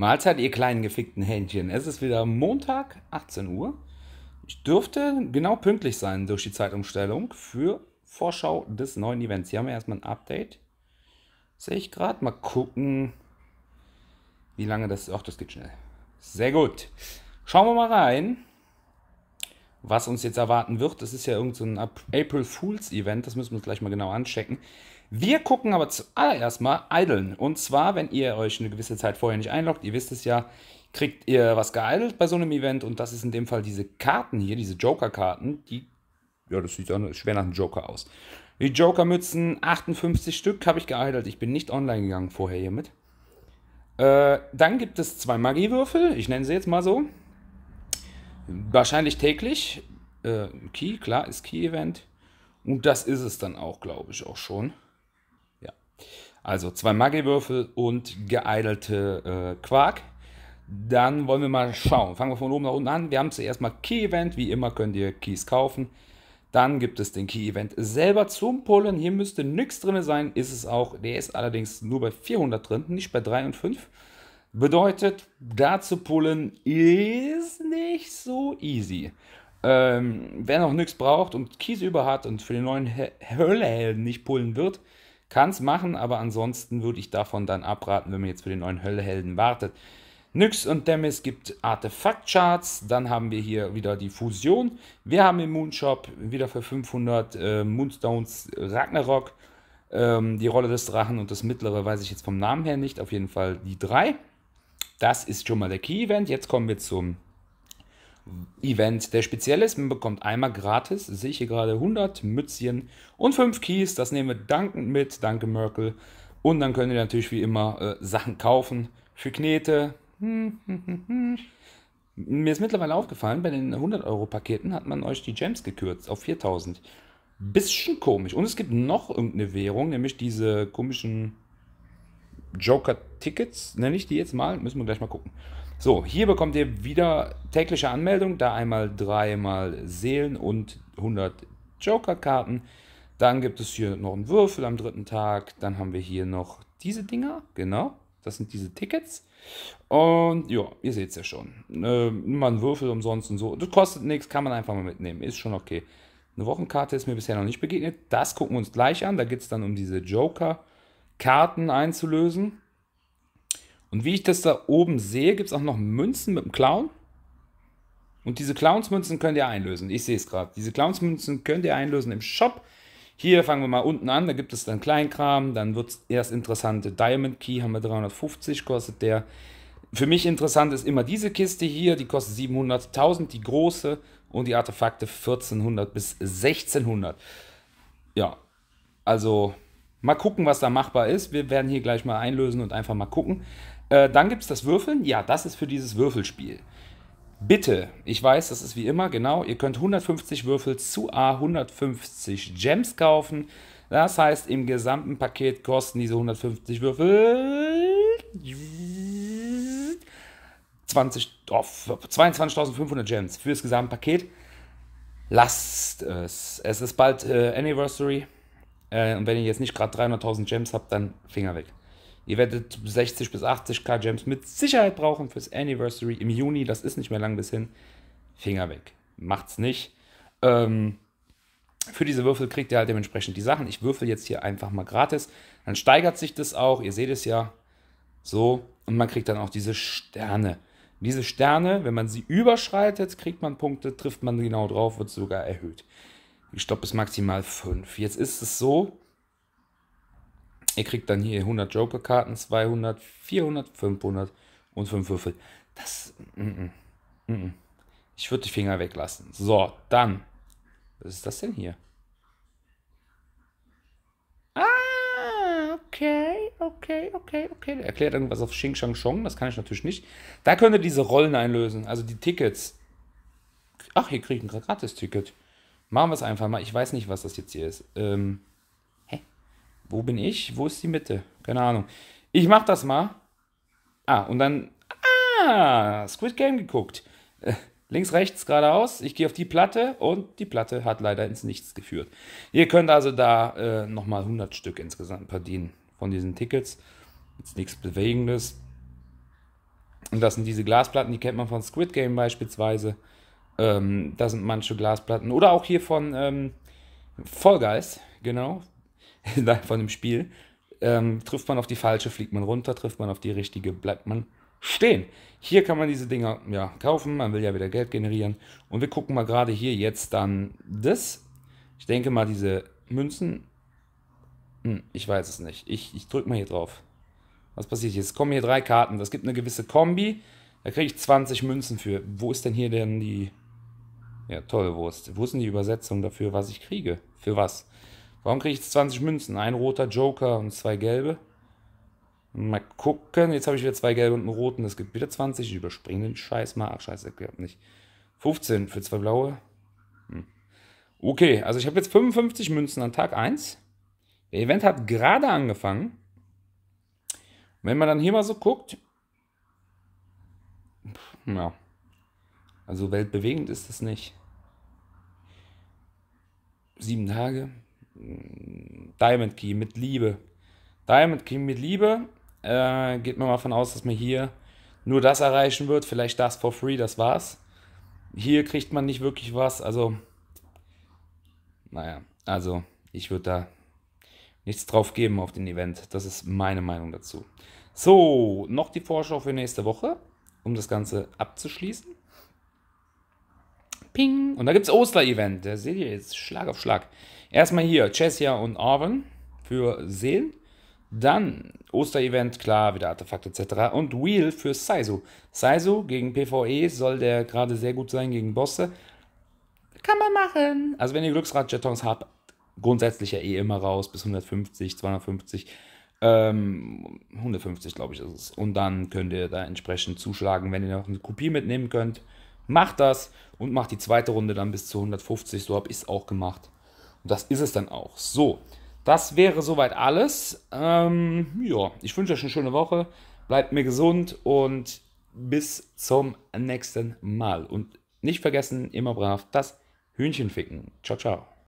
Mahlzeit, ihr kleinen gefickten Händchen. Es ist wieder Montag, 18 Uhr. Ich dürfte genau pünktlich sein durch die Zeitumstellung für Vorschau des neuen Events. Hier haben wir erstmal ein Update. Sehe ich gerade. Mal gucken, wie lange das ist. Ach, das geht schnell. Sehr gut. Schauen wir mal rein, was uns jetzt erwarten wird. Das ist ja irgendein so April Fools Event. Das müssen wir uns gleich mal genau anchecken. Wir gucken aber zuallererst mal Idlen. Und zwar, wenn ihr euch eine gewisse Zeit vorher nicht einloggt, ihr wisst es ja, kriegt ihr was geidelt bei so einem Event. Und das ist in dem Fall diese Karten hier, diese Joker-Karten. Die, ja, das sieht auch schwer nach einem Joker aus. Die Joker-Mützen, 58 Stück habe ich geidelt. Ich bin nicht online gegangen vorher hiermit. Äh, dann gibt es zwei Magiewürfel. Ich nenne sie jetzt mal so. Wahrscheinlich täglich. Äh, Key, klar, ist Key-Event. Und das ist es dann auch, glaube ich, auch schon. Also zwei Magiewürfel und geeidelte äh, Quark. Dann wollen wir mal schauen. Fangen wir von oben nach unten an. Wir haben zuerst mal Key-Event. Wie immer könnt ihr Keys kaufen. Dann gibt es den Key-Event selber zum Pullen. Hier müsste nichts drin sein, ist es auch. Der ist allerdings nur bei 400 drin, nicht bei 3 und 5. Bedeutet, da zu pullen ist nicht so easy. Ähm, wer noch nichts braucht und Keys über hat und für den neuen Höllehelden nicht pullen wird, kann es machen, aber ansonsten würde ich davon dann abraten, wenn man jetzt für den neuen Höllehelden wartet. Nyx und Demis gibt Artefaktcharts, dann haben wir hier wieder die Fusion. Wir haben im Moonshop wieder für 500 äh, Moonstones Ragnarok, ähm, die Rolle des Drachen und das mittlere weiß ich jetzt vom Namen her nicht, auf jeden Fall die drei. Das ist schon mal der Key-Event. Jetzt kommen wir zum Event, der speziell ist. Man bekommt einmal gratis, sehe ich hier gerade, 100 Mützchen und 5 Keys. Das nehmen wir dankend mit. Danke, Merkel. Und dann könnt ihr natürlich wie immer äh, Sachen kaufen für Knete. Mir ist mittlerweile aufgefallen, bei den 100-Euro-Paketen hat man euch die Gems gekürzt auf 4000. Bisschen komisch. Und es gibt noch irgendeine Währung, nämlich diese komischen Joker-Tickets, nenne ich die jetzt mal. Müssen wir gleich mal gucken. So, hier bekommt ihr wieder tägliche Anmeldung, da einmal dreimal Seelen und 100 Joker-Karten. Dann gibt es hier noch einen Würfel am dritten Tag. Dann haben wir hier noch diese Dinger, genau. Das sind diese Tickets. Und ja, ihr seht es ja schon. Äh, mal einen umsonst und so. Das kostet nichts, kann man einfach mal mitnehmen. Ist schon okay. Eine Wochenkarte ist mir bisher noch nicht begegnet. Das gucken wir uns gleich an. Da geht es dann um diese Joker-Karten einzulösen. Und wie ich das da oben sehe, gibt es auch noch Münzen mit einem Clown. Und diese Clownsmünzen könnt ihr einlösen. Ich sehe es gerade. Diese Clownsmünzen könnt ihr einlösen im Shop. Hier fangen wir mal unten an. Da gibt es dann Kleinkram. Dann wird es erst interessant. Diamond Key haben wir 350, kostet der. Für mich interessant ist immer diese Kiste hier. Die kostet 700.000, die große. Und die Artefakte 1400 bis 1600. Ja, also Mal gucken, was da machbar ist. Wir werden hier gleich mal einlösen und einfach mal gucken. Äh, dann gibt es das Würfeln. Ja, das ist für dieses Würfelspiel. Bitte, ich weiß, das ist wie immer, genau, ihr könnt 150 Würfel zu A 150 Gems kaufen. Das heißt, im gesamten Paket kosten diese 150 Würfel 20, oh, 22.500 Gems fürs gesamte Paket. Lasst es. Es ist bald äh, Anniversary. Äh, und wenn ihr jetzt nicht gerade 300.000 Gems habt, dann Finger weg. Ihr werdet 60 bis 80k Gems mit Sicherheit brauchen fürs Anniversary im Juni. Das ist nicht mehr lang bis hin. Finger weg. Macht's nicht. Ähm, für diese Würfel kriegt ihr halt dementsprechend die Sachen. Ich würfel jetzt hier einfach mal gratis. Dann steigert sich das auch. Ihr seht es ja. So. Und man kriegt dann auch diese Sterne. Diese Sterne, wenn man sie überschreitet, kriegt man Punkte, trifft man genau drauf, wird sogar erhöht. Ich stoppe es maximal 5. Jetzt ist es so, ihr kriegt dann hier 100 Joker-Karten, 200, 400, 500 und 5 Würfel. Das, mm, mm, mm, mm. ich würde die Finger weglassen. So, dann, was ist das denn hier? Ah, okay, okay, okay, okay. Der erklärt irgendwas auf Xing Shang Chong, das kann ich natürlich nicht. Da könnt ihr diese Rollen einlösen, also die Tickets. Ach, hier kriegen ein Gratis-Ticket. Machen wir es einfach mal. Ich weiß nicht, was das jetzt hier ist. Ähm, hä? Wo bin ich? Wo ist die Mitte? Keine Ahnung. Ich mach das mal. Ah, und dann. Ah, Squid Game geguckt. Äh, links, rechts, geradeaus. Ich gehe auf die Platte und die Platte hat leider ins Nichts geführt. Ihr könnt also da äh, nochmal 100 Stück insgesamt verdienen von diesen Tickets. Jetzt nichts Bewegendes. Und das sind diese Glasplatten, die kennt man von Squid Game beispielsweise. Ähm, da sind manche Glasplatten. Oder auch hier von ähm, Fall genau, von dem Spiel. Ähm, trifft man auf die falsche, fliegt man runter, trifft man auf die richtige, bleibt man stehen. Hier kann man diese Dinger ja, kaufen, man will ja wieder Geld generieren. Und wir gucken mal gerade hier jetzt dann das. Ich denke mal, diese Münzen. Hm, ich weiß es nicht. Ich, ich drücke mal hier drauf. Was passiert jetzt? Kommen hier drei Karten. Das gibt eine gewisse Kombi. Da kriege ich 20 Münzen für. Wo ist denn hier denn die ja, toll, Wurst. Wo ist denn die Übersetzung dafür, was ich kriege? Für was? Warum kriege ich jetzt 20 Münzen? Ein roter Joker und zwei gelbe. Mal gucken. Jetzt habe ich wieder zwei gelbe und einen roten. Es gibt wieder 20. Ich überspringe den Scheiß mal. Ach, scheiße, klappt nicht. 15 für zwei blaue. Hm. Okay, also ich habe jetzt 55 Münzen an Tag 1. Der Event hat gerade angefangen. Wenn man dann hier mal so guckt, ja, also weltbewegend ist das nicht sieben Tage. Diamond Key mit Liebe. Diamond Key mit Liebe. Äh, geht man mal von aus, dass man hier nur das erreichen wird. Vielleicht das for free, das war's. Hier kriegt man nicht wirklich was. Also, naja, also ich würde da nichts drauf geben auf den Event. Das ist meine Meinung dazu. So, noch die Vorschau für nächste Woche, um das Ganze abzuschließen. Ping. Und da gibt es Oster-Event. Da seht ihr jetzt Schlag auf Schlag. Erstmal hier Chessia und Arwen für Seelen. Dann Oster-Event, klar, wieder Artefakt etc. Und Wheel für Saizu. Saizu gegen PvE soll der gerade sehr gut sein gegen Bosse. Kann man machen. Also wenn ihr Glücksrad-Jetons habt, grundsätzlich ja eh immer raus, bis 150, 250, ähm, 150 glaube ich ist es. Und dann könnt ihr da entsprechend zuschlagen, wenn ihr noch eine Kopie mitnehmen könnt. Macht das und macht die zweite Runde dann bis zu 150. So habe ich es auch gemacht. Und das ist es dann auch. So, das wäre soweit alles. Ähm, ja, ich wünsche euch eine schöne Woche. Bleibt mir gesund und bis zum nächsten Mal. Und nicht vergessen, immer brav das Hühnchen ficken. Ciao, ciao.